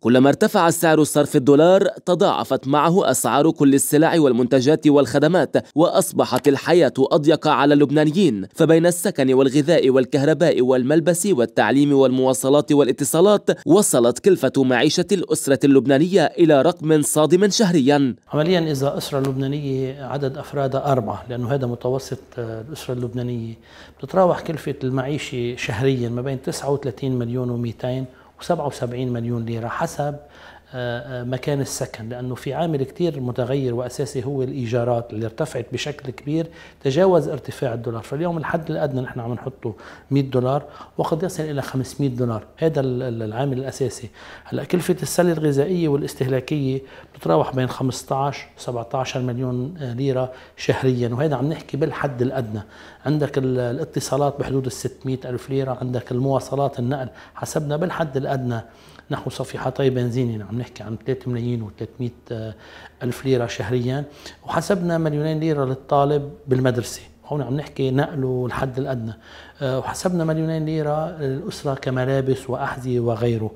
كلما ارتفع سعر صرف الدولار تضاعفت معه أسعار كل السلع والمنتجات والخدمات وأصبحت الحياة أضيق على اللبنانيين فبين السكن والغذاء والكهرباء والملبس والتعليم والمواصلات والاتصالات وصلت كلفة معيشة الأسرة اللبنانية إلى رقم صادم شهريا عمليا إذا أسرة لبنانية عدد أفرادها أربعة لأنه هذا متوسط آه، الأسرة اللبنانية بتتراوح كلفة المعيشة شهريا ما بين 39 مليون و200 و77 مليون ليرة حسب مكان السكن لأنه في عامل كتير متغير وأساسي هو الإيجارات اللي ارتفعت بشكل كبير تجاوز ارتفاع الدولار فاليوم الحد الأدنى نحن عم نحطه 100 دولار وقد يصل إلى 500 دولار هذا العامل الأساسي هلأ كلفة السلة الغذائية والاستهلاكية بتتراوح بين 15 17 مليون ليرة شهريا وهذا عم نحكي بالحد الأدنى عندك الاتصالات بحدود ال 600 ألف ليرة عندك المواصلات النقل حسبنا بالحد الأدنى نحو صفيحتي طيب بنزين عم بنحكي عن 3 ملايين و300 آه، ألف ليرة شهريا وحسبنا مليونين ليرة للطالب بالمدرسة هون عم نحكي نقله الحد الادنى آه، وحسبنا مليونين ليره للاسره كملابس واحذيه وغيره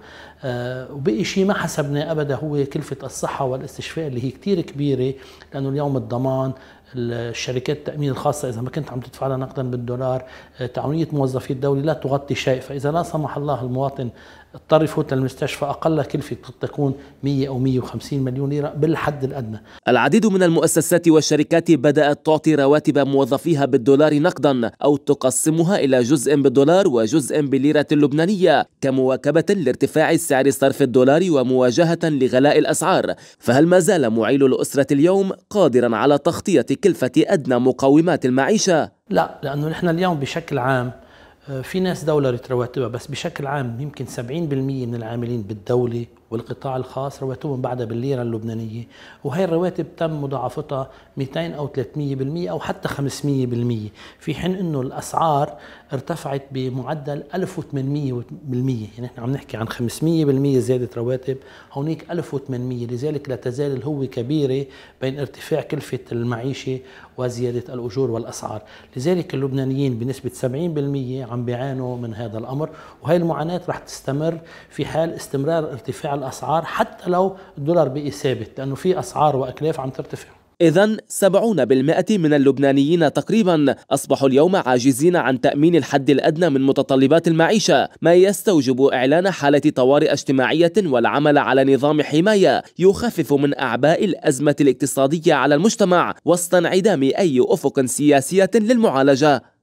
آه، وبقي شيء ما حسبناه ابدا هو كلفه الصحه والاستشفاء اللي هي كثير كبيره لانه اليوم الضمان الشركات التامين الخاصه اذا ما كنت عم تدفع لها نقدا بالدولار آه، تعاونيه موظفي الدوله لا تغطي شيء فاذا لا سمح الله المواطن اضطر يفوت للمستشفى اقل كلفه قد تكون 100 او 150 مليون ليره بالحد الادنى. العديد من المؤسسات والشركات بدات تعطي رواتب موظفيها بالدولار نقدا او تقسمها الى جزء بالدولار وجزء بالليره اللبنانيه كمواكبه لارتفاع سعر صرف الدولار ومواجهه لغلاء الاسعار، فهل ما زال معيل الاسره اليوم قادرا على تغطيه كلفة أدنى مقومات المعيشة لا لأنه نحن اليوم بشكل عام آه، في ناس دولة رواتبها بس بشكل عام يمكن 70% من العاملين بالدولة والقطاع الخاص رواتبهم بعدها بالليرة اللبنانية وهي الرواتب تم مضاعفتها 200 أو 300% أو حتى 500% في حين أنه الأسعار ارتفعت بمعدل 1800% يعني نحن عم نحكي عن 500% زيادة رواتب هونيك 1800 لذلك لا تزال الهوة كبيرة بين ارتفاع كلفة المعيشة وزيادة الأجور والأسعار لذلك اللبنانيين بنسبة 70% عم بيعانوا من هذا الأمر وهي المعاناة رح تستمر في حال استمرار ارتفاع الاسعار حتى لو الدولار بقي ثابت لانه في اسعار واكلاف عم ترتفع إذا 70% من اللبنانيين تقريبا أصبحوا اليوم عاجزين عن تأمين الحد الأدنى من متطلبات المعيشة ما يستوجب إعلان حالة طوارئ اجتماعية والعمل على نظام حماية يخفف من أعباء الأزمة الاقتصادية على المجتمع وسط انعدام أي أفق سياسية للمعالجة